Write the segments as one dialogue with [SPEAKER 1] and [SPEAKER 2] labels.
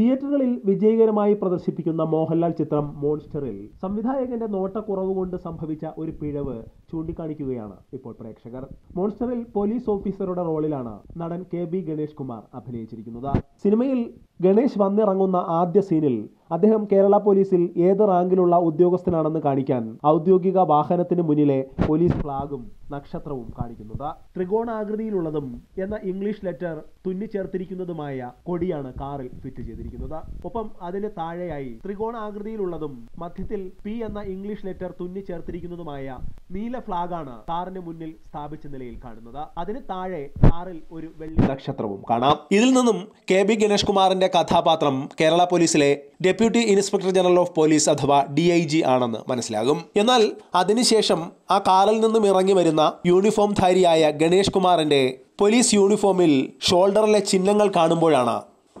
[SPEAKER 1] തിയേറ്ററുകളിൽ വിജയകരമായി പ്രദർശിപ്പിക്കുന്ന മോഹൻലാൽ ചിത്രം മോൺസ്റ്ററിൽ സംവിധായകന്റെ നോട്ടക്കുറവ് കൊണ്ട് സംഭവിച്ച ഒരു പിഴവ് ചൂണ്ടിക്കാണിക്കുകയാണ് ഇപ്പോൾ പ്രേക്ഷകർ മോൺസ്റ്ററിൽ പോലീസ് ഓഫീസറുടെ റോളിലാണ് നടൻ കെ ബി ഗണേഷ് കുമാർ അഭിനയിച്ചിരിക്കുന്നത് സിനിമയിൽ ഗണേഷ് വന്നിറങ്ങുന്ന ആദ്യ സീനിൽ അദ്ദേഹം കേരള പോലീസിൽ ഏത് റാങ്കിലുള്ള ഉദ്യോഗസ്ഥനാണെന്ന് കാണിക്കാൻ ഔദ്യോഗിക വാഹനത്തിന് മുന്നിലെ പോലീസ് ഫ്ലാഗും നക്ഷത്രവും കാണിക്കുന്നത് ത്രികോണാകൃതിയിലുള്ളതും എന്ന ഇംഗ്ലീഷ് ലെറ്റർ തുന്നിച്ചേർത്തിരിക്കുന്നതുമായ കൊടിയാണ് കാറിൽ ഫിറ്റ് ചെയ്തിരിക്കുന്നത് ഒപ്പം അതിന് താഴെയായി ത്രികോണാകൃതിയിലുള്ളതും മധ്യത്തിൽ പി എന്ന ഇംഗ്ലീഷ് ലെറ്റർ തുന്നിച്ചേർത്തിരിക്കുന്നതുമായ നീല ഫ്ലാഗാണ് കാറിന് മുന്നിൽ സ്ഥാപിച്ച നിലയിൽ കാണുന്നത് അതിന് താഴെ കാറിൽ ഒരു വെള്ളി നക്ഷത്രവും കാണാം ഇതിൽ നിന്നും കെ ബി ഗണേഷ് കുമാറിന്റെ കഥാപാത്രം കേരള പോലീസിലെ deputy inspector general of police അഥവാ ഡി ഐ ജി ആണെന്ന് മനസ്സിലാകും എന്നാൽ അതിനുശേഷം ആ കാറിൽ നിന്നും ഇറങ്ങി വരുന്ന യൂണിഫോം ധാരിയായ ഗണേഷ് കുമാറിന്റെ പോലീസ് യൂണിഫോമിൽ ഷോൾഡറിലെ ചിഹ്നങ്ങൾ കാണുമ്പോഴാണ്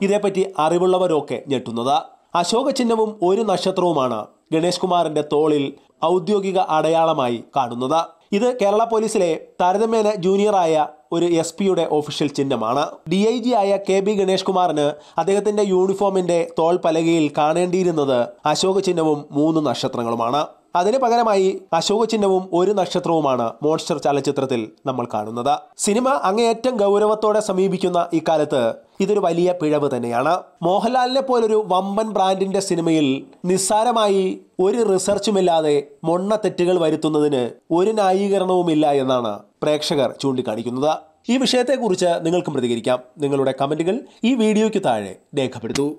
[SPEAKER 1] ഇതേപ്പറ്റി അറിവുള്ളവരൊക്കെ ഞെട്ടുന്നത് അശോക ചിഹ്നവും ഒരു നക്ഷത്രവുമാണ് ഗണേഷ് കുമാറിന്റെ തോളിൽ ഔദ്യോഗിക അടയാളമായി കാണുന്നത് ഇത് കേരള പോലീസിലെ താരതമ്യേന ജൂനിയറായ ഒരു എസ് പിയുടെ ഒഫീഷ്യൽ ചിഹ്നമാണ് ഡി ഐ ജി ആയ കെ ബി ഗണേഷ് കുമാറിന് അദ്ദേഹത്തിന്റെ യൂണിഫോമിന്റെ തോൾ പലകയിൽ കാണേണ്ടിയിരുന്നത് അശോക ചിഹ്നവും മൂന്ന് നക്ഷത്രങ്ങളുമാണ് അതിന് പകരമായി അശോക ചിഹ്നവും ഒരു നക്ഷത്രവുമാണ് മോൺസ്റ്റർ ചലച്ചിത്രത്തിൽ നമ്മൾ കാണുന്നത് സിനിമ അങ്ങേയറ്റം ഗൗരവത്തോടെ സമീപിക്കുന്ന ഇക്കാലത്ത് ഇതൊരു വലിയ പിഴവ് തന്നെയാണ് മോഹൻലാലിനെ പോലൊരു വമ്പൻ ബ്രാൻഡിന്റെ സിനിമയിൽ നിസ്സാരമായി ഒരു റിസർച്ചുമില്ലാതെ മൊണ്ണ തെറ്റുകൾ വരുത്തുന്നതിന് ഒരു ന്യായീകരണവുമില്ല എന്നാണ് പ്രേക്ഷകർ ചൂണ്ടിക്കാണിക്കുന്നത് ഈ വിഷയത്തെക്കുറിച്ച് നിങ്ങൾക്കും പ്രതികരിക്കാം നിങ്ങളുടെ കമൻറ്റുകൾ ഈ വീഡിയോയ്ക്ക് താഴെ രേഖപ്പെടുത്തൂ